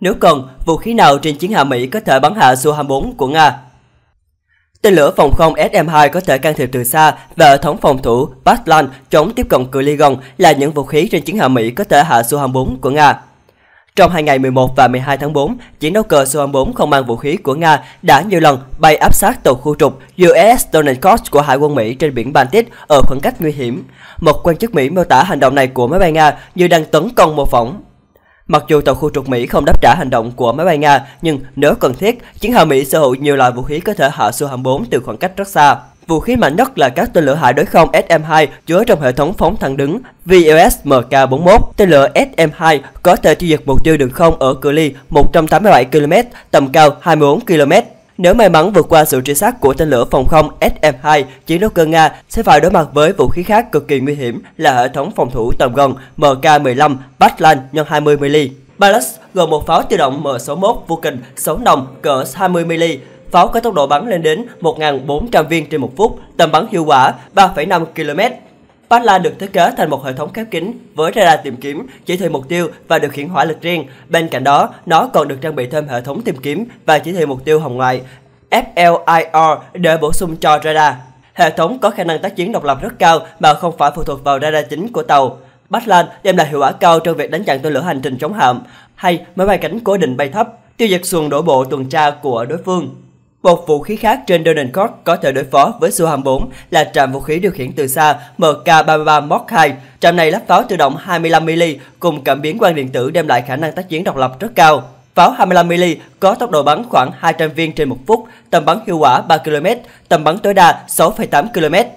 Nếu cần, vũ khí nào trên chiến hạm Mỹ có thể bắn hạ Su-24 của Nga? Tên lửa phòng không SM-2 có thể can thiệp từ xa và hệ thống phòng thủ Batlan chống tiếp cận cự ly gần là những vũ khí trên chiến hạm Mỹ có thể hạ Su-24 của Nga. Trong hai ngày 11 và 12 tháng 4, chiến đấu cơ Su-24 không mang vũ khí của Nga đã nhiều lần bay áp sát tàu khu trục USS Donald của Hải quân Mỹ trên biển Baltic ở khoảng cách nguy hiểm. Một quan chức Mỹ mô tả hành động này của máy bay Nga như đang tấn công mô phỏng. Mặc dù tàu khu trục Mỹ không đáp trả hành động của máy bay Nga, nhưng nếu cần thiết, chiến hạm Mỹ sở hữu nhiều loại vũ khí có thể hạ Su-24 từ khoảng cách rất xa. Vũ khí mạnh nhất là các tên lửa hải đối không SM-2 chứa trong hệ thống phóng thẳng đứng VLS MK-41. Tên lửa SM-2 có thể tiêu diệt mục tiêu đường không ở cự ly 187 km, tầm cao 24 km. Nếu may mắn vượt qua sự truy sát của tên lửa phòng không SM-2, chiến đấu cơ Nga sẽ phải đối mặt với vũ khí khác cực kỳ nguy hiểm là hệ thống phòng thủ tầm gần MK-15 Batlan nhân 20 mm. Ballast gồm một pháo tự động M61 Vulcan sống nòng cỡ 20 mm, pháo có tốc độ bắn lên đến 1.400 viên trên một phút, tầm bắn hiệu quả 3,5 km. Patla được thiết kế thành một hệ thống khép kín với radar tìm kiếm, chỉ thị mục tiêu và điều khiển hỏa lực riêng. Bên cạnh đó, nó còn được trang bị thêm hệ thống tìm kiếm và chỉ thị mục tiêu hồng ngoại FLIR để bổ sung cho radar. Hệ thống có khả năng tác chiến độc lập rất cao mà không phải phụ thuộc vào radar chính của tàu. Batland đem lại hiệu quả cao trong việc đánh chặn tên lửa hành trình chống hạm hay máy bay cánh cố định bay thấp, tiêu diệt xuồng đổ bộ tuần tra của đối phương. Một vũ khí khác trên Donencourt có thể đối phó với Su-24 là trạm vũ khí điều khiển từ xa MK-33 Mark II. Trạm này lắp pháo tự động 25mm cùng cảm biến quang điện tử đem lại khả năng tác chiến độc lập rất cao. Pháo 25mm có tốc độ bắn khoảng 200 viên trên một phút, tầm bắn hiệu quả 3 km, tầm bắn tối đa 6,8 km.